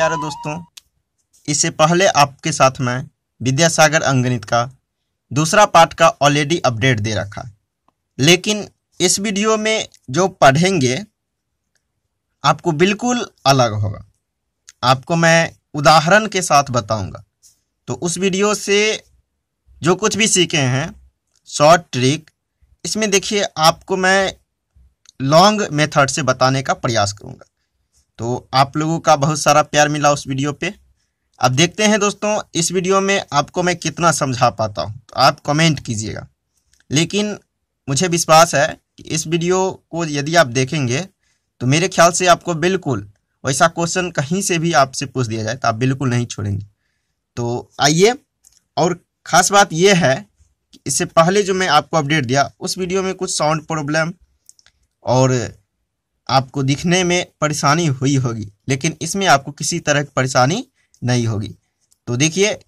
प्यारे दोस्तों इससे पहले आपके साथ मैं विद्यासागर अंगणित का दूसरा पार्ट का ऑलरेडी अपडेट दे रखा लेकिन इस वीडियो में जो पढ़ेंगे आपको बिल्कुल अलग होगा आपको मैं उदाहरण के साथ बताऊंगा तो उस वीडियो से जो कुछ भी सीखे हैं शॉर्ट ट्रिक इसमें देखिए आपको मैं लॉन्ग मेथड से बताने का प्रयास करूंगा तो आप लोगों का बहुत सारा प्यार मिला उस वीडियो पे अब देखते हैं दोस्तों इस वीडियो में आपको मैं कितना समझा पाता हूँ तो आप कमेंट कीजिएगा लेकिन मुझे विश्वास है कि इस वीडियो को यदि आप देखेंगे तो मेरे ख्याल से आपको बिल्कुल वैसा क्वेश्चन कहीं से भी आपसे पूछ दिया जाए तो आप बिल्कुल नहीं छोड़ेंगे तो आइए और ख़ास बात यह है कि इससे पहले जो मैं आपको अपडेट दिया उस वीडियो में कुछ साउंड प्रॉब्लम और आपको दिखने में परेशानी हुई होगी लेकिन इसमें आपको किसी तरह की परेशानी नहीं होगी तो देखिए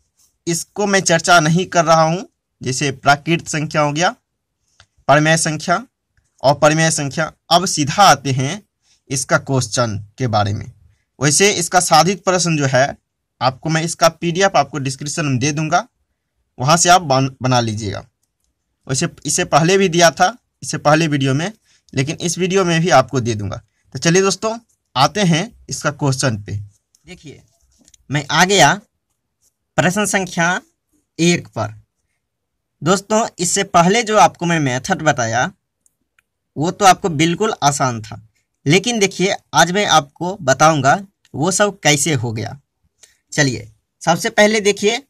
इसको मैं चर्चा नहीं कर रहा हूँ जैसे प्राकृत संख्या हो गया परमेय संख्या और परमेय संख्या अब सीधा आते हैं इसका क्वेश्चन के बारे में वैसे इसका साधित प्रश्न जो है आपको मैं इसका पीडीएफ आपको डिस्क्रिप्शन में दे दूंगा वहाँ से आप बना लीजिएगा वैसे इसे पहले भी दिया था इससे पहले वीडियो में लेकिन इस वीडियो में भी आपको दे दूंगा तो चलिए दोस्तों आते हैं इसका क्वेश्चन पे देखिए मैं आ गया प्रश्न संख्या एक पर दोस्तों इससे पहले जो आपको मैं मेथड बताया वो तो आपको बिल्कुल आसान था लेकिन देखिए आज मैं आपको बताऊंगा वो सब कैसे हो गया चलिए सबसे पहले देखिए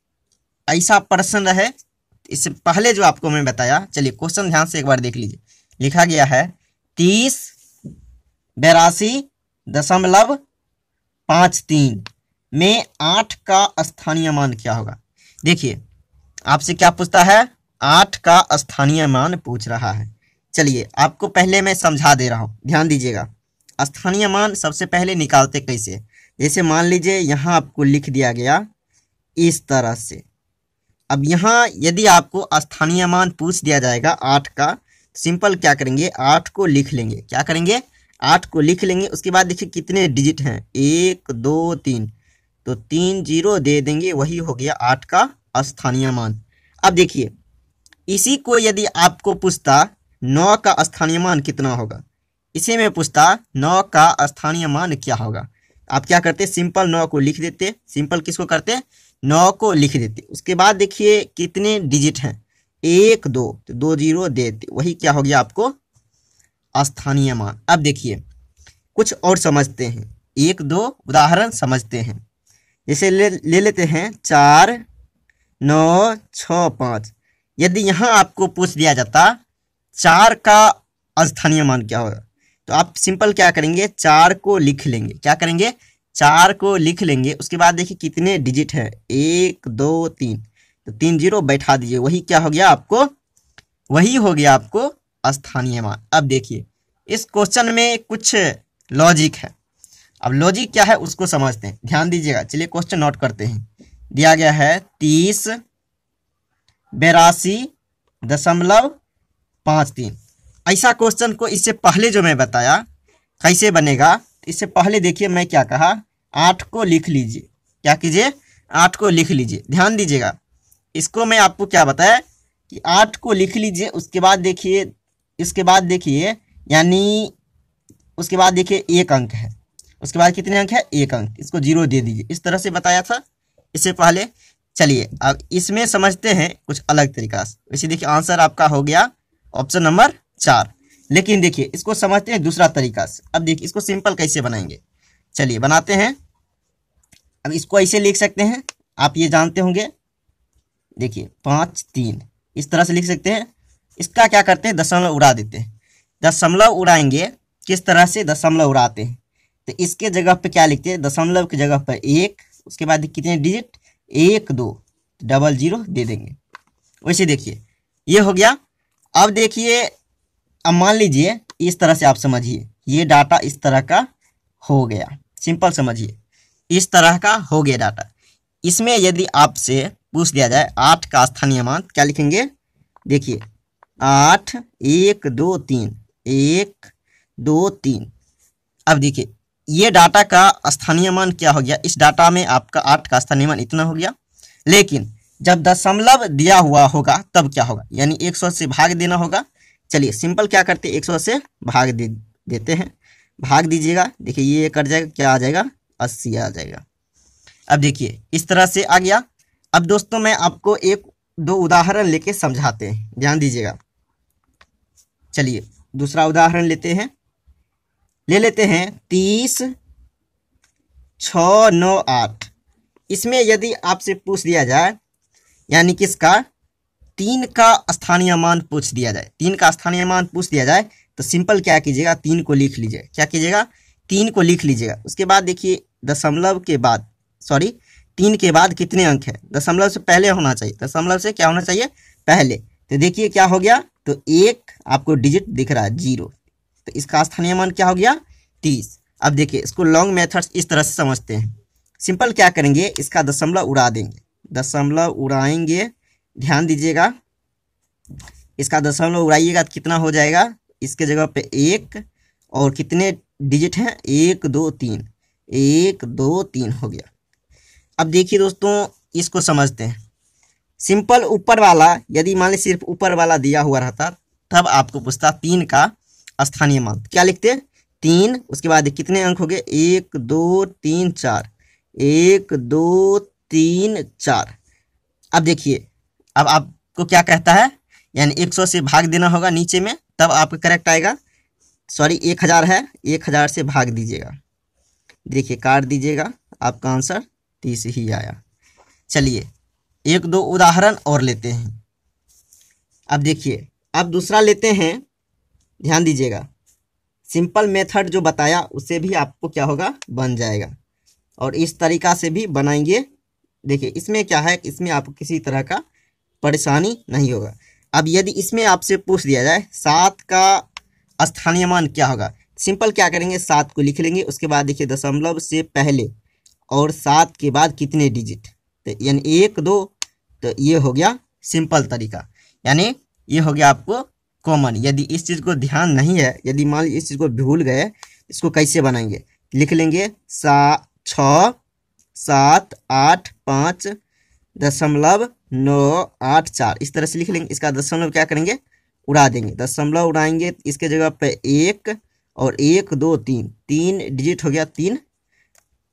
ऐसा प्रश्न रहे इससे पहले जो आपको मैं बताया चलिए क्वेश्चन ध्यान से एक बार देख लीजिए लिखा गया है तीस बेरासी दशमलव पाँच तीन में आठ का स्थानीय मान क्या होगा देखिए आपसे क्या पूछता है आठ का स्थानीय मान पूछ रहा है चलिए आपको पहले मैं समझा दे रहा हूँ ध्यान दीजिएगा स्थानीय मान सबसे पहले निकालते कैसे जैसे मान लीजिए यहाँ आपको लिख दिया गया इस तरह से अब यहाँ यदि आपको स्थानीय मान पूछ दिया जाएगा आठ का सिंपल क्या करेंगे आठ को लिख लेंगे क्या करेंगे आठ को लिख लेंगे उसके बाद देखिए कितने डिजिट हैं एक दो तीन तो तीन जीरो दे देंगे वही हो गया आठ का स्थानीय मान अब देखिए इसी को यदि आपको पूछता नौ का स्थानीय मान कितना होगा इसी में पूछता नौ का स्थानीय मान क्या होगा आप क्या करते सिंपल नौ को लिख देते सिंपल किसको करते नौ को लिख देते उसके बाद देखिए कितने डिजिट हैं एक दो तो दो जीरो दे वही क्या हो गया आपको स्थानीय मान अब देखिए कुछ और समझते हैं एक दो उदाहरण समझते हैं जैसे ले ले लेते हैं चार नौ छ पाँच यदि यहाँ आपको पूछ दिया जाता चार का स्थानीय मान क्या होगा तो आप सिंपल क्या करेंगे चार को लिख लेंगे क्या करेंगे चार को लिख लेंगे उसके बाद देखिए कितने डिजिट हैं एक दो तीन तो तीन जीरो बैठा दीजिए वही क्या हो गया आपको वही हो गया आपको स्थानीय मान अब देखिए इस क्वेश्चन में कुछ लॉजिक है अब लॉजिक क्या है उसको समझते हैं ध्यान दीजिएगा चलिए क्वेश्चन नोट करते हैं दिया गया है तीस बेरासी दशमलव पाँच तीन ऐसा क्वेश्चन को इससे पहले जो मैं बताया कैसे बनेगा तो इससे पहले देखिए मैं क्या कहा आठ को लिख लीजिए क्या कीजिए आठ को लिख लीजिए ध्यान दीजिएगा इसको मैं आपको क्या बताया कि आठ को लिख लीजिए उसके बाद देखिए इसके बाद देखिए यानी उसके बाद देखिए एक अंक है उसके बाद कितने अंक है एक अंक इसको जीरो दे दीजिए इस तरह से बताया था इससे पहले चलिए अब इसमें समझते हैं कुछ अलग तरीका से वैसे देखिए आंसर आपका हो गया ऑप्शन नंबर चार लेकिन देखिए इसको समझते हैं दूसरा तरीका से अब देखिए इसको सिंपल कैसे बनाएंगे चलिए बनाते हैं अब इसको ऐसे लिख सकते हैं आप ये जानते होंगे देखिए पाँच तीन इस तरह से लिख सकते हैं इसका क्या करते हैं दशमलव उड़ा देते हैं दशमलव उड़ाएंगे किस तरह से दशमलव उड़ाते हैं तो इसके जगह पर क्या लिखते हैं दशमलव की जगह पर एक उसके बाद कितने डिजिट एक दो डबल जीरो दे देंगे वैसे देखिए ये हो गया अब देखिए अब मान लीजिए इस तरह से आप समझिए ये डाटा इस तरह का हो गया सिंपल समझिए इस तरह का हो गया डाटा इसमें यदि आपसे पूछ दिया जाए आठ का स्थानीय मान क्या लिखेंगे देखिए आठ एक दो तीन एक दो तीन अब देखिए ये डाटा का स्थानीय मान क्या हो गया इस डाटा में आपका आठ का स्थानीय मान इतना हो गया लेकिन जब दशमलव दिया हुआ होगा तब क्या होगा यानी एक सौ से भाग देना होगा चलिए सिंपल क्या करते हैं एक सौ से भाग दे देते हैं भाग दीजिएगा देखिए ये कट जाएगा क्या आ जाएगा अस्सी आ जाएगा अब देखिए इस तरह से आ गया अब दोस्तों मैं आपको एक दो उदाहरण लेके समझाते हैं ध्यान दीजिएगा चलिए दूसरा उदाहरण लेते हैं ले लेते हैं तीस छ नौ आठ इसमें यदि आपसे पूछ दिया जाए यानी किसका तीन का स्थानीय मान पूछ दिया जाए तीन का स्थानीय मान पूछ दिया जाए तो सिंपल क्या कीजिएगा तीन को लिख लीजिए क्या कीजिएगा तीन को लिख लीजिएगा उसके बाद देखिए दशमलव के बाद सॉरी तीन के बाद कितने अंक है दशमलव से पहले होना चाहिए दशमलव से क्या होना चाहिए पहले तो देखिए क्या हो गया तो एक आपको डिजिट दिख रहा है जीरो तो इसका स्थानीय मान क्या हो गया तीस अब देखिए इसको लॉन्ग मेथड्स इस तरह से समझते हैं सिंपल क्या करेंगे इसका दशमलव उड़ा देंगे दशमलव उड़ाएंगे ध्यान दीजिएगा इसका दशमलव उड़ाइएगा तो कितना हो जाएगा इसके जगह पे एक और कितने डिजिट हैं एक दो तीन एक दो तीन हो गया अब देखिए दोस्तों इसको समझते हैं सिंपल ऊपर वाला यदि मान ली सिर्फ ऊपर वाला दिया हुआ रहता तब आपको पूछता तीन का स्थानीय मान क्या लिखते तीन उसके बाद कितने अंक हो गए एक दो तीन चार एक दो तीन चार अब देखिए अब आपको क्या कहता है यानी एक सौ से भाग देना होगा नीचे में तब आपका करेक्ट आएगा सॉरी एक हज़ार है एक हज़ार से भाग दीजिएगा देखिए काट दीजिएगा आपका आंसर तीस ही आया चलिए एक दो उदाहरण और लेते हैं अब देखिए अब दूसरा लेते हैं ध्यान दीजिएगा सिंपल मेथड जो बताया उसे भी आपको क्या होगा बन जाएगा और इस तरीका से भी बनाएंगे देखिए इसमें क्या है इसमें आपको किसी तरह का परेशानी नहीं होगा अब यदि इसमें आपसे पूछ दिया जाए सात का स्थानीय मान क्या होगा सिंपल क्या करेंगे सात को लिख लेंगे उसके बाद देखिए दशमलव से पहले और सात के बाद कितने डिजिट तो यानी एक दो तो ये हो गया सिंपल तरीका यानी ये हो गया आपको कॉमन यदि इस चीज़ को ध्यान नहीं है यदि मान लीजिए इस चीज़ को भूल गए इसको कैसे बनाएंगे लिख लेंगे सा छ सात आठ पाँच दशमलव नौ आठ चार इस तरह से लिख लेंगे इसका दशमलव क्या करेंगे उड़ा देंगे दशमलव उड़ाएंगे तो इसके जगह पे एक और एक दो तीन तीन डिजिट हो गया तीन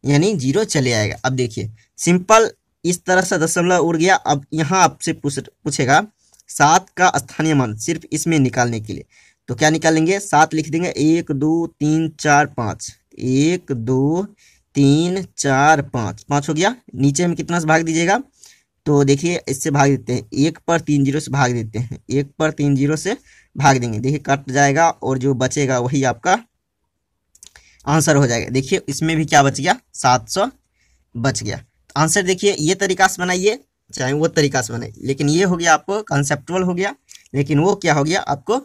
यानी जीरो चले आएगा अब देखिए सिंपल इस तरह से दशमलव उड़ गया अब यहाँ आपसे पूछ पूछेगा सात का स्थानीय मान सिर्फ इसमें निकालने के लिए तो क्या निकालेंगे सात लिख देंगे एक दो तीन चार पाँच एक दो तीन चार पाँच पाँच हो गया नीचे में कितना से भाग दीजिएगा तो देखिए इससे भाग देते हैं एक पर तीन जीरो से भाग देते हैं एक पर तीन जीरो से भाग देंगे देखिए कट जाएगा और जो बचेगा वही आपका आंसर हो जाएगा देखिए इसमें भी क्या बच गया सात सौ बच गया तो आंसर देखिए ये तरीका से बनाइए चाहे वो तरीका से बनाइए लेकिन ये हो गया आपको कंसेप्टुअल हो गया लेकिन वो क्या हो गया आपको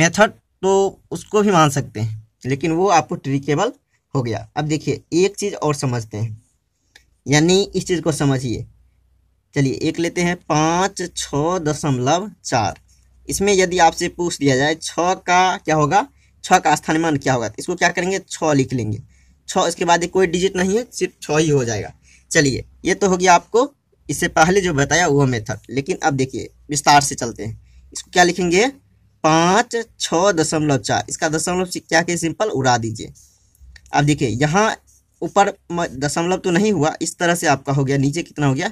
मेथड तो उसको भी मान सकते हैं लेकिन वो आपको ट्रिकेबल हो गया अब देखिए एक चीज़ और समझते हैं यानी इस चीज़ को समझिए चलिए एक लेते हैं पाँच छः दशमलव चार इसमें यदि आपसे पूछ दिया जाए छः का क्या होगा छः का स्थानीय मान क्या होगा इसको क्या करेंगे छः लिख लेंगे छः इसके बाद कोई डिजिट नहीं है सिर्फ छः ही हो जाएगा चलिए ये तो हो गया आपको इससे पहले जो बताया वो मेथड लेकिन अब देखिए विस्तार से चलते हैं इसको क्या लिखेंगे पाँच छः दशमलव चार इसका दशमलव क्या के सिंपल उड़ा दीजिए अब देखिए यहाँ ऊपर दशमलव तो नहीं हुआ इस तरह से आपका हो गया नीचे कितना हो गया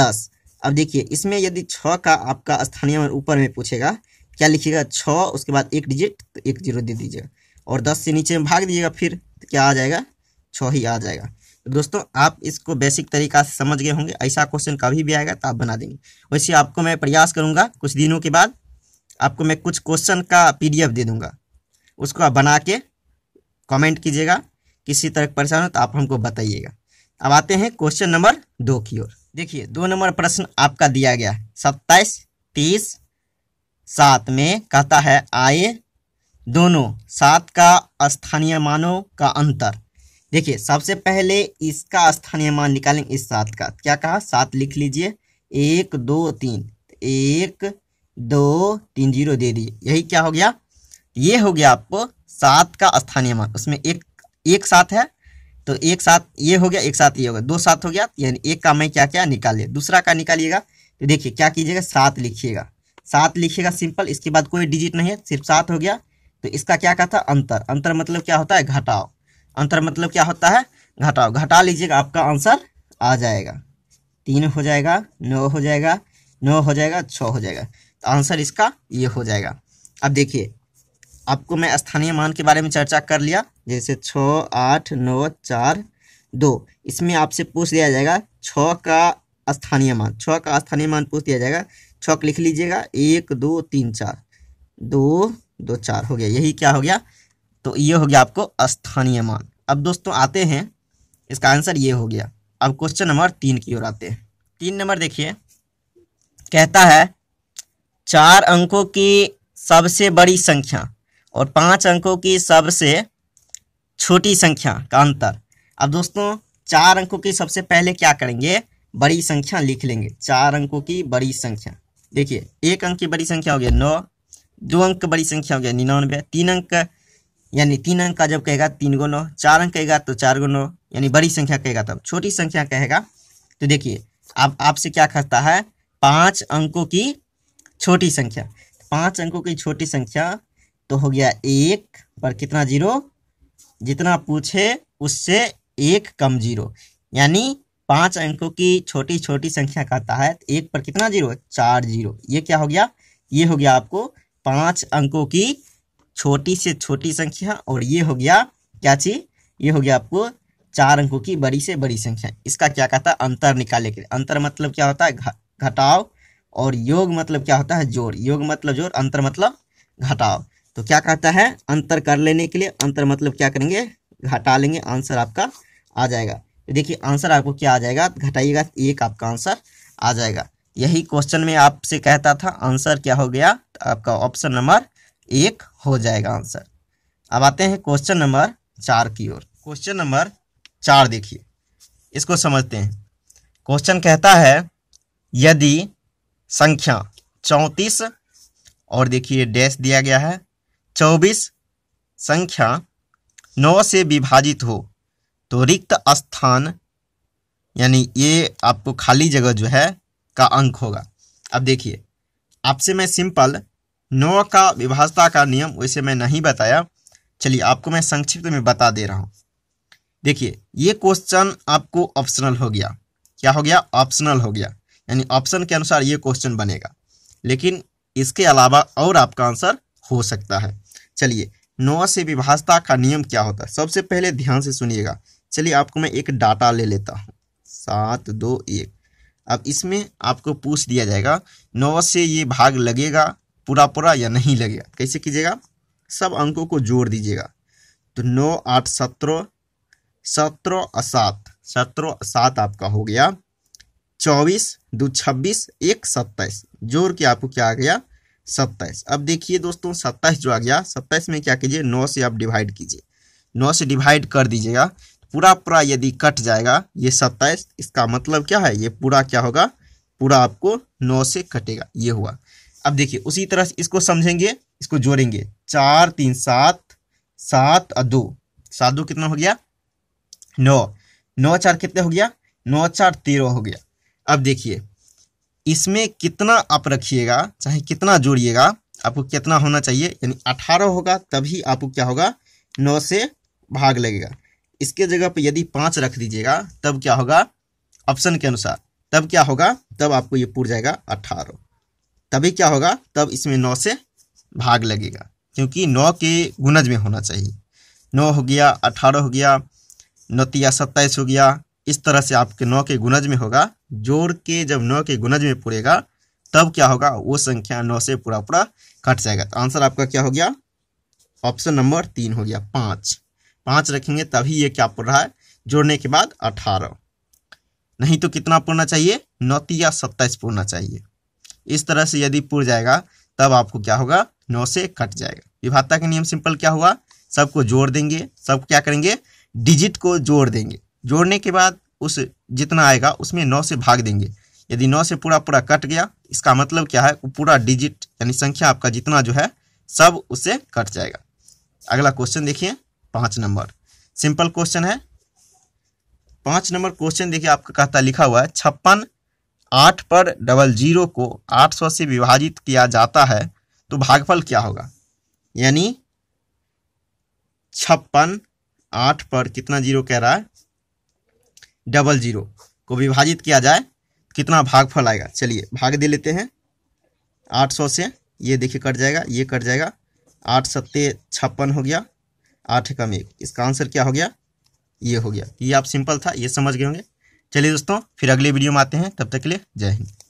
दस अब देखिए इसमें यदि छः का आपका स्थानीय ऊपर में पूछेगा क्या लिखिएगा छः उसके बाद एक डिजिट तो एक जीरो दे दीजिएगा और दस से नीचे में भाग दीजिएगा फिर तो क्या आ जाएगा छः ही आ जाएगा तो दोस्तों आप इसको बेसिक तरीका से समझ गए होंगे ऐसा क्वेश्चन कभी भी आएगा तो आप बना देंगे वैसे आपको मैं प्रयास करूँगा कुछ दिनों के बाद आपको मैं कुछ क्वेश्चन का पी दे दूँगा उसको आप बना के कमेंट कीजिएगा किसी तरह परेशान हो तो आप हमको बताइएगा अब आते हैं क्वेश्चन नंबर दो की ओर देखिए दो नंबर प्रश्न आपका दिया गया है सत्ताईस तीस सात में कहता है आए दोनों सात का स्थानीय मानों का अंतर देखिए सबसे पहले इसका स्थानीय मान निकालेंगे इस सात का क्या कहा सात लिख लीजिए एक दो तीन एक दो तीन जीरो दे दिए यही क्या हो गया ये हो गया आपको सात का स्थानीय मान उसमें एक एक साथ है तो एक साथ ये हो गया एक साथ ये हो गया दो साथ हो गया यानी एक का मैं क्या क्या निकालिए दूसरा का निकालिएगा तो देखिए क्या कीजिएगा सात लिखिएगा सात लिखिएगा सिंपल इसके बाद कोई डिजिट नहीं है सिर्फ सात हो गया तो इसका क्या कहता है अंतर अंतर मतलब क्या होता है घटाओ अंतर मतलब क्या होता है घटाओ घटा लीजिएगा आपका आंसर आ जाएगा तीन हो जाएगा नौ हो जाएगा नौ हो जाएगा छः हो जाएगा तो आंसर इसका ये हो जाएगा अब देखिए आपको मैं स्थानीय मान के बारे में चर्चा कर लिया जैसे छः आठ नौ चार दो इसमें आपसे पूछ लिया जाएगा छः का स्थानीय मान छः का स्थानीय मान पूछ लिया जाएगा छक लिख लीजिएगा एक दो तीन चार दो दो चार हो गया यही क्या हो गया तो ये हो गया आपको स्थानीय मान अब दोस्तों आते हैं इसका आंसर ये हो गया अब क्वेश्चन नंबर तीन की ओर आते हैं तीन नंबर देखिए कहता है चार अंकों की सबसे बड़ी संख्या और पांच अंकों की सबसे छोटी संख्या का अंतर अब दोस्तों चार अंकों की सबसे पहले क्या करेंगे बड़ी संख्या लिख लेंगे चार अंकों की बड़ी संख्या देखिए एक अंक की बड़ी संख्या हो गया नौ दो अंक की बड़ी संख्या हो गया निन्यानवे तीन अंक यानी तीन अंक का जब कहेगा तीन गो नौ चार अंक कहेगा तो चार गो नौ यानी बड़ी संख्या कहेगा तब छोटी संख्या कहेगा तो देखिए अब आपसे क्या खसता है पाँच अंकों की छोटी संख्या पाँच अंकों की छोटी संख्या तो हो गया एक पर कितना जीरो जितना पूछे उससे एक कम जीरो यानी पांच अंकों की छोटी छोटी संख्या का आता है एक पर कितना जीरो चार जीरो ये क्या हो गया ये हो गया आपको पांच अंकों की छोटी से छोटी संख्या और ये हो गया क्या चीज ये हो गया आपको चार अंकों की बड़ी से बड़ी संख्या इसका क्या कहता है अंतर निकाले के लिए अंतर मतलब क्या होता है घटाव और योग मतलब क्या होता है जोर योग मतलब जोर अंतर मतलब घटाव तो क्या कहता है अंतर कर लेने के लिए अंतर मतलब क्या करेंगे घटा लेंगे आंसर आपका आ जाएगा देखिए आंसर आपको क्या आ जाएगा घटाइएगा एक आपका आंसर आ जाएगा यही क्वेश्चन में आपसे कहता था आंसर क्या हो गया तो आपका ऑप्शन नंबर एक हो जाएगा आंसर अब आते हैं क्वेश्चन नंबर चार की ओर क्वेश्चन नंबर चार देखिए इसको समझते हैं क्वेश्चन कहता है यदि संख्या चौंतीस और देखिए डैश दिया गया है चौबीस संख्या नौ से विभाजित हो तो रिक्त स्थान यानी ये आपको खाली जगह जो है का अंक होगा अब देखिए आपसे मैं सिंपल नौ का विभाजता का नियम वैसे मैं नहीं बताया चलिए आपको मैं संक्षिप्त में बता दे रहा हूँ देखिए ये क्वेश्चन आपको ऑप्शनल हो गया क्या हो गया ऑप्शनल हो गया यानी ऑप्शन के अनुसार ये क्वेश्चन बनेगा लेकिन इसके अलावा और आपका आंसर हो सकता है चलिए नौ से विभाजता का नियम क्या होता है सबसे पहले ध्यान से सुनिएगा चलिए आपको मैं एक डाटा ले लेता हूँ सात दो एक अब इसमें आपको पूछ दिया जाएगा नौ से ये भाग लगेगा पूरा पूरा या नहीं लगेगा कैसे कीजिएगा सब अंकों को जोड़ दीजिएगा तो नौ आठ सत्रह सत्रह और सात सत्रह सात आपका हो गया चौबीस दो छब्बीस एक सत्ताईस जोड़ के आपको क्या आ गया सत्ताईस अब देखिए दोस्तों सत्ताईस जो आ गया सत्ताईस में क्या कीजिए नौ से आप डिवाइड कीजिए नौ से डिवाइड कर दीजिएगा पूरा पूरा यदि कट जाएगा ये सत्ताईस इसका मतलब क्या है ये पूरा क्या होगा पूरा आपको नौ से कटेगा ये हुआ अब देखिए उसी तरह से इसको समझेंगे इसको जोड़ेंगे चार तीन सात सात और दो सात दो कितना हो गया नौ नौ चार कितने हो गया नौ चार तेरह हो गया अब देखिए इसमें कितना आप रखिएगा चाहे कितना जोड़िएगा आपको कितना होना चाहिए यानी अठारह होगा तभी आपको क्या होगा नौ से भाग लगेगा इसके जगह पर यदि पांच रख दीजिएगा तब क्या होगा ऑप्शन के अनुसार तब क्या होगा तब आपको ये पूर जाएगा अठारह तभी क्या होगा तब इसमें नौ से भाग लगेगा क्योंकि नौ के गुनज में होना चाहिए नौ हो गया अठारह हो गया नौतिया सत्ताईस हो गया इस तरह से आपके नौ के गुनज में होगा जोड़ के जब नौ के गुनज में पूरेगा तब क्या होगा वो संख्या नौ से पूरा पूरा कट जाएगा तो आंसर आपका क्या हो गया ऑप्शन नंबर तीन हो गया पाँच पाँच रखेंगे तभी ये क्या पुर रहा है जोड़ने के बाद अठारह नहीं तो कितना पुरना चाहिए नौती या सत्ताईस पुरना चाहिए इस तरह से यदि पुर जाएगा तब आपको क्या होगा नौ से कट जाएगा विभाता का नियम सिंपल क्या हुआ सबको जोड़ देंगे सब क्या करेंगे डिजिट को जोड़ देंगे जोड़ने के बाद उस जितना आएगा उसमें नौ से भाग देंगे यदि नौ से पूरा पूरा कट गया इसका मतलब क्या है वो पूरा डिजिट यानी संख्या आपका जितना जो है सब उससे कट जाएगा अगला क्वेश्चन देखिए पाँच नंबर सिंपल क्वेश्चन है पाँच नंबर क्वेश्चन देखिए आपका कहता लिखा हुआ है छप्पन आठ पर डबल जीरो को आठ सौ से विभाजित किया जाता है तो भागफल क्या होगा यानी छप्पन आठ पर कितना जीरो कह रहा है डबल जीरो को विभाजित किया जाए कितना भागफल आएगा चलिए भाग दे लेते हैं आठ सौ से ये देखिए कट जाएगा ये कट जाएगा आठ सत्ते छप्पन हो गया आठ कम एक इसका आंसर क्या हो गया ये हो गया ये आप सिंपल था ये समझ गए होंगे चलिए दोस्तों फिर अगले वीडियो में आते हैं तब तक के लिए जय हिंद